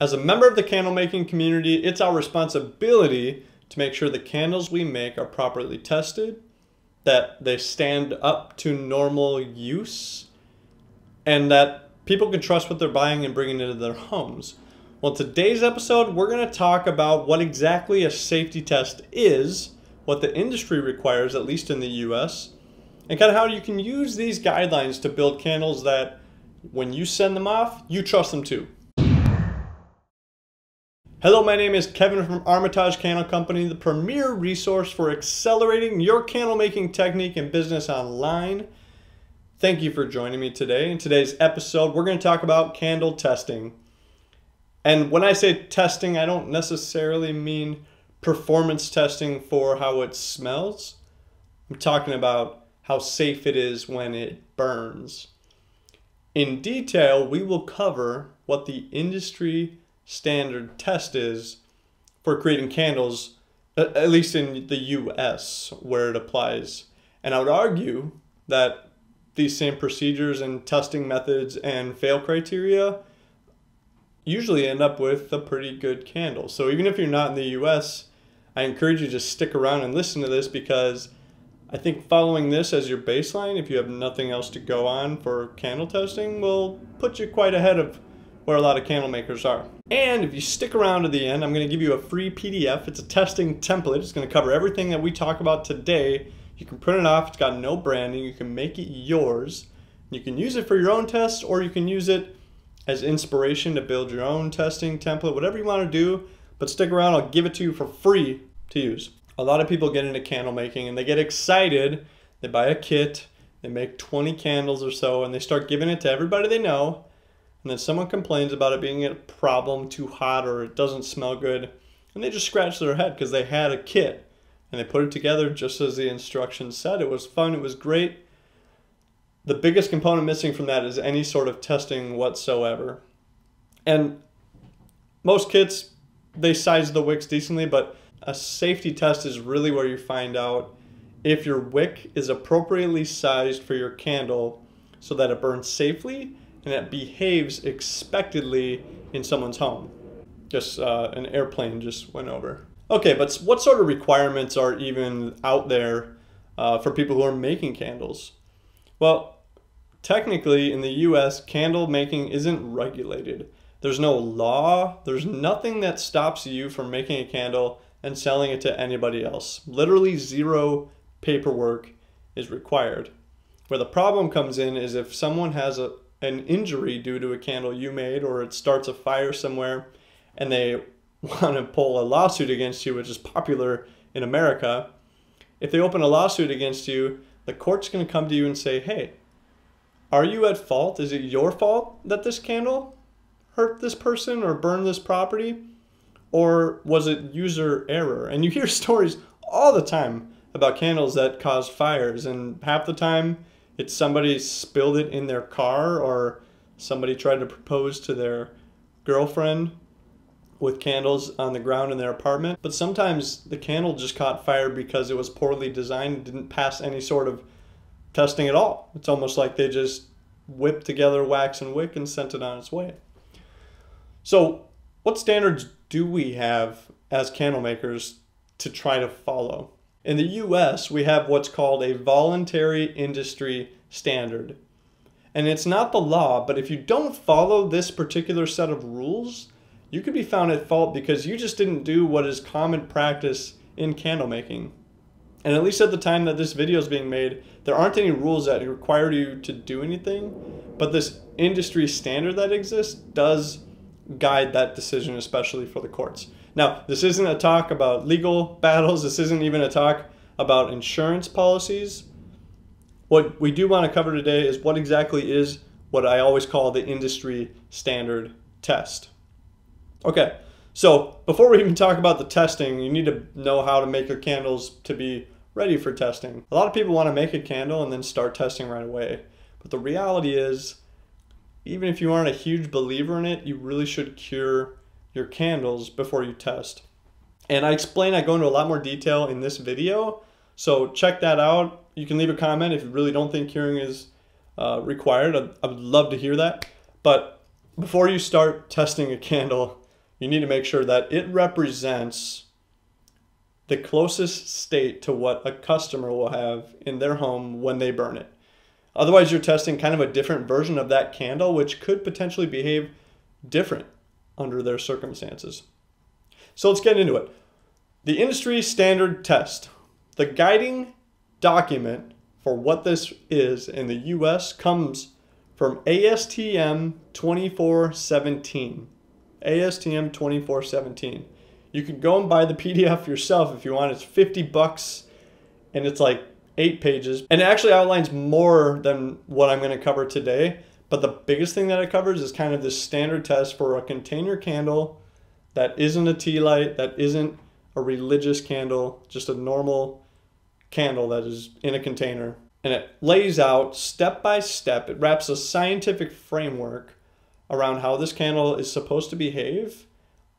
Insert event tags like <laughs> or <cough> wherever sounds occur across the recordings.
As a member of the candle making community, it's our responsibility to make sure the candles we make are properly tested, that they stand up to normal use, and that people can trust what they're buying and bringing into their homes. Well, today's episode, we're going to talk about what exactly a safety test is, what the industry requires, at least in the US, and kind of how you can use these guidelines to build candles that when you send them off, you trust them too. Hello, my name is Kevin from Armitage Candle Company, the premier resource for accelerating your candle making technique and business online. Thank you for joining me today. In today's episode, we're going to talk about candle testing. And when I say testing, I don't necessarily mean performance testing for how it smells. I'm talking about how safe it is when it burns. In detail, we will cover what the industry standard test is for creating candles, at least in the US where it applies. And I would argue that these same procedures and testing methods and fail criteria usually end up with a pretty good candle. So even if you're not in the US, I encourage you to stick around and listen to this because I think following this as your baseline, if you have nothing else to go on for candle testing, will put you quite ahead of where a lot of candle makers are. And if you stick around to the end, I'm going to give you a free PDF. It's a testing template. It's going to cover everything that we talk about today. You can print it off. It's got no branding. You can make it yours. You can use it for your own tests or you can use it as inspiration to build your own testing template, whatever you want to do. But stick around. I'll give it to you for free to use. A lot of people get into candle making and they get excited. They buy a kit. They make 20 candles or so and they start giving it to everybody they know and then someone complains about it being a problem too hot or it doesn't smell good and they just scratch their head because they had a kit and they put it together just as the instructions said it was fun it was great the biggest component missing from that is any sort of testing whatsoever and most kits they size the wicks decently but a safety test is really where you find out if your wick is appropriately sized for your candle so that it burns safely and that behaves expectedly in someone's home. Just uh, an airplane just went over. Okay, but what sort of requirements are even out there uh, for people who are making candles? Well, technically in the US, candle making isn't regulated. There's no law, there's nothing that stops you from making a candle and selling it to anybody else. Literally zero paperwork is required. Where the problem comes in is if someone has a, an injury due to a candle you made or it starts a fire somewhere and they <laughs> want to pull a lawsuit against you, which is popular in America, if they open a lawsuit against you, the court's going to come to you and say, hey, are you at fault? Is it your fault that this candle hurt this person or burned this property? Or was it user error? And you hear <laughs> stories all the time about candles that cause fires, and half the time it's somebody spilled it in their car or somebody tried to propose to their girlfriend with candles on the ground in their apartment. But sometimes the candle just caught fire because it was poorly designed didn't pass any sort of testing at all. It's almost like they just whipped together wax and wick and sent it on its way. So, what standards do we have as candle makers to try to follow? In the US, we have what's called a voluntary industry standard. And it's not the law, but if you don't follow this particular set of rules, you could be found at fault because you just didn't do what is common practice in candle making. And at least at the time that this video is being made, there aren't any rules that require you to do anything, but this industry standard that exists does guide that decision, especially for the courts. Now, this isn't a talk about legal battles. This isn't even a talk about insurance policies. What we do want to cover today is what exactly is what I always call the industry standard test. Okay, so before we even talk about the testing, you need to know how to make your candles to be ready for testing. A lot of people want to make a candle and then start testing right away. But the reality is, even if you aren't a huge believer in it, you really should cure your candles before you test. And I explain, I go into a lot more detail in this video, so check that out. You can leave a comment if you really don't think curing is uh, required. I, I would love to hear that. But before you start testing a candle, you need to make sure that it represents the closest state to what a customer will have in their home when they burn it. Otherwise, you're testing kind of a different version of that candle, which could potentially behave different under their circumstances. So let's get into it. The industry standard test, the guiding document for what this is in the US comes from ASTM 2417. ASTM 2417. You can go and buy the PDF yourself if you want. It's 50 bucks and it's like eight pages. And it actually outlines more than what I'm going to cover today. But the biggest thing that it covers is kind of this standard test for a container candle that isn't a tea light, that isn't a religious candle, just a normal candle that is in a container. And it lays out step by step, it wraps a scientific framework around how this candle is supposed to behave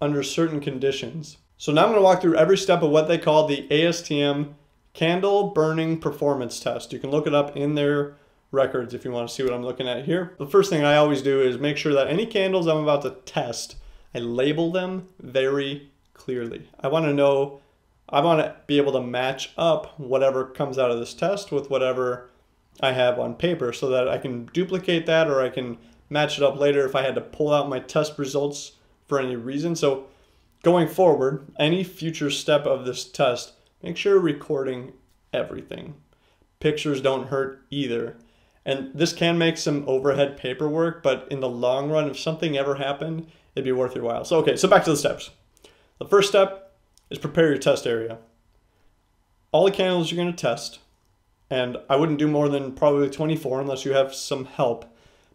under certain conditions. So now I'm going to walk through every step of what they call the ASTM Candle Burning Performance Test. You can look it up in their records if you want to see what I'm looking at here. The first thing I always do is make sure that any candles I'm about to test, I label them very clearly. I want to know, I want to be able to match up whatever comes out of this test with whatever I have on paper so that I can duplicate that or I can match it up later if I had to pull out my test results for any reason. So going forward, any future step of this test, make sure you're recording everything. Pictures don't hurt either. And this can make some overhead paperwork, but in the long run, if something ever happened, it'd be worth your while. So, okay, so back to the steps. The first step is prepare your test area. All the candles you're gonna test, and I wouldn't do more than probably 24 unless you have some help,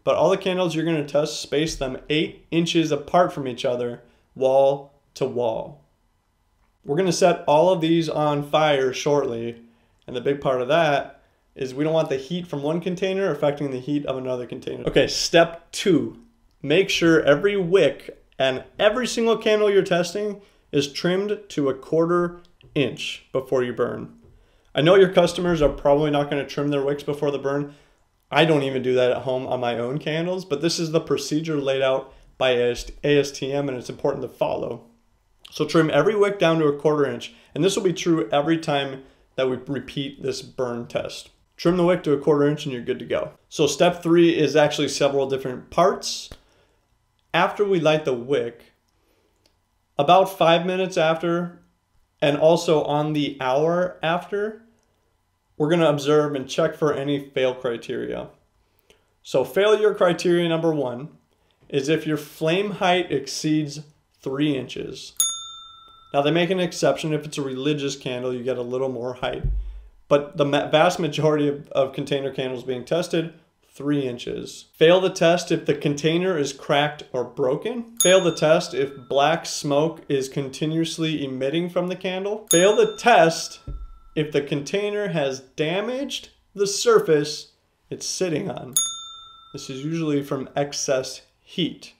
but all the candles you're gonna test, space them eight inches apart from each other, wall to wall. We're gonna set all of these on fire shortly, and the big part of that is we don't want the heat from one container affecting the heat of another container. Okay, step two, make sure every wick and every single candle you're testing is trimmed to a quarter inch before you burn. I know your customers are probably not gonna trim their wicks before the burn. I don't even do that at home on my own candles, but this is the procedure laid out by ASTM and it's important to follow. So trim every wick down to a quarter inch, and this will be true every time that we repeat this burn test. Trim the wick to a quarter inch and you're good to go. So step three is actually several different parts. After we light the wick, about five minutes after, and also on the hour after, we're gonna observe and check for any fail criteria. So failure criteria number one is if your flame height exceeds three inches. Now they make an exception if it's a religious candle, you get a little more height. But the vast majority of, of container candles being tested, three inches. Fail the test if the container is cracked or broken. Fail the test if black smoke is continuously emitting from the candle. Fail the test if the container has damaged the surface it's sitting on. This is usually from excess heat.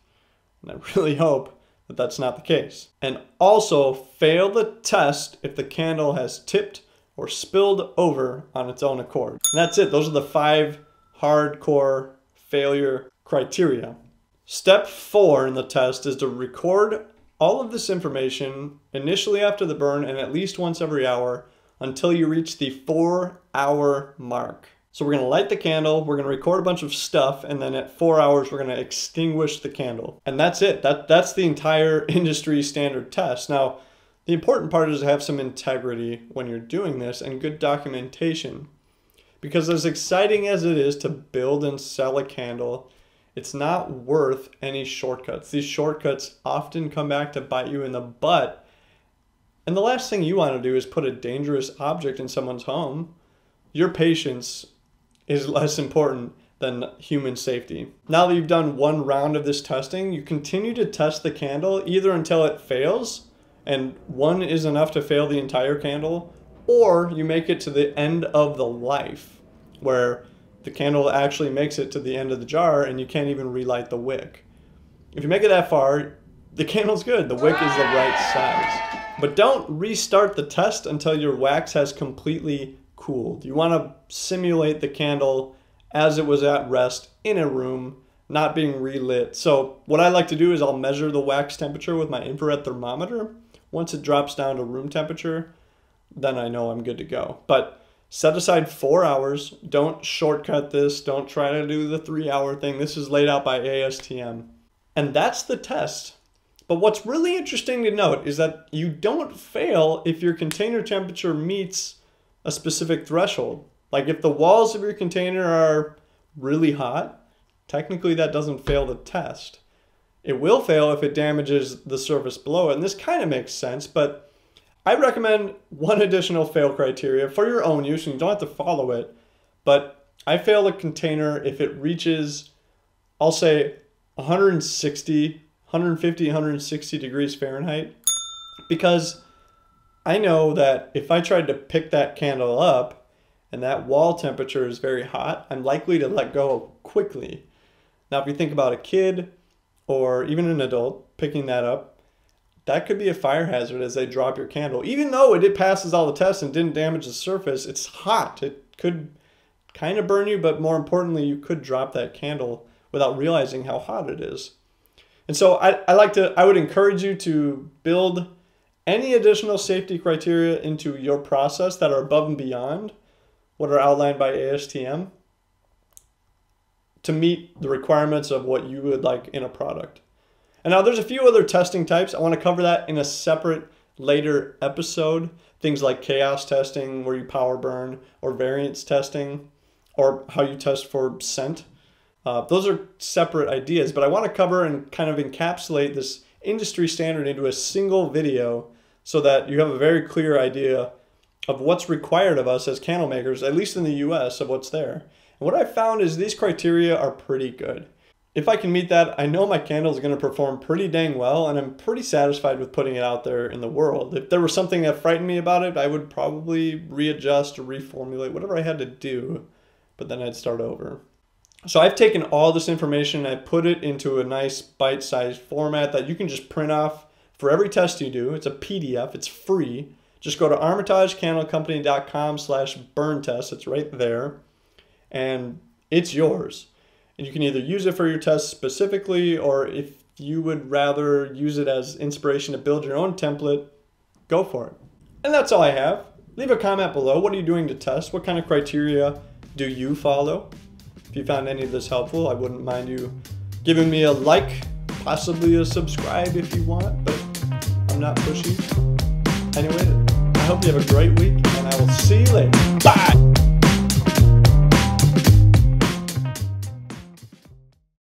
And I really <laughs> hope that that's not the case. And also fail the test if the candle has tipped or spilled over on its own accord. And that's it. Those are the five hardcore failure criteria. Step four in the test is to record all of this information initially after the burn and at least once every hour until you reach the four hour mark. So we're gonna light the candle, we're gonna record a bunch of stuff, and then at four hours, we're gonna extinguish the candle. And that's it, that, that's the entire <laughs> industry standard test. Now, the important part is to have some integrity when you're doing this and good documentation. Because as exciting as it is to build and sell a candle, it's not worth any shortcuts. These shortcuts often come back to bite you in the butt. And the last thing you want to do is put a dangerous object in someone's home. Your patience is <laughs> less important than human safety. Now that you've done one round of this testing, you continue to test the candle either until it fails and one is enough to fail the entire candle, or you make it to the end of the life, where the candle actually makes it to the end of the jar and you can't even relight the wick. If you make it that far, the candle's good, the wick is the right size. But don't restart the test until your wax has completely cooled. You want to simulate the candle as it was at rest in a room, not being relit. So what I like to do is I'll measure the wax temperature with my infrared thermometer once it drops down to room temperature, then I know I'm good to go. But set aside four hours. Don't shortcut this. Don't try to do the three hour thing. This is laid out by ASTM. And that's the test. But what's really interesting to note is that you don't fail if your container temperature meets a specific threshold. Like if the walls of your container are really hot, technically that doesn't fail the test. It will fail if it damages the surface below it, and this kind of makes sense, but I recommend one additional fail criteria for your own use, and you don't have to follow it, but I fail a container if it reaches, I'll say 160, 150, 160 degrees Fahrenheit, because I know that if I tried to pick that candle up and that wall temperature is very hot, I'm likely to let go quickly. Now, if you think about a kid, or even an adult picking that up, that could be a fire hazard as they drop your candle. Even though it passes all the tests and didn't damage the surface, it's hot. It could kind of burn you, but more importantly, you could drop that candle without realizing how hot it is. And so I, I like to I would encourage you to build any additional safety criteria into your process that are above and beyond what are outlined by ASTM to meet the requirements of what you would like in a product. And now there's a few other testing types. I want to cover that in a separate later episode. Things like chaos testing, where you power burn, or variance testing, or how you test for scent. Uh, those are separate ideas, but I want to cover and kind of encapsulate this industry standard into a single video so that you have a very clear idea of what's required of us as candle makers, at least in the US, of what's there. And what I found is these criteria are pretty good. If I can meet that, I know my candle is going to perform pretty dang well, and I'm pretty satisfied with putting it out there in the world. If there was something that frightened me about it, I would probably readjust or reformulate whatever I had to do, but then I'd start over. So I've taken all this information, I put it into a nice bite sized format that you can just print off for every test you do. It's a PDF, it's free. Just go to armitagecandlecompany.com slash burn test, it's right there and it's yours. And you can either use it for your test specifically, or if you would rather use it as inspiration to build your own template, go for it. And that's all I have. Leave a comment below. What are you doing to test? What kind of criteria do you follow? If you found any of this helpful, I wouldn't mind you giving me a like, possibly a subscribe if you want, but I'm not pushy. Anyway, I hope you have a great week, and I will see you later.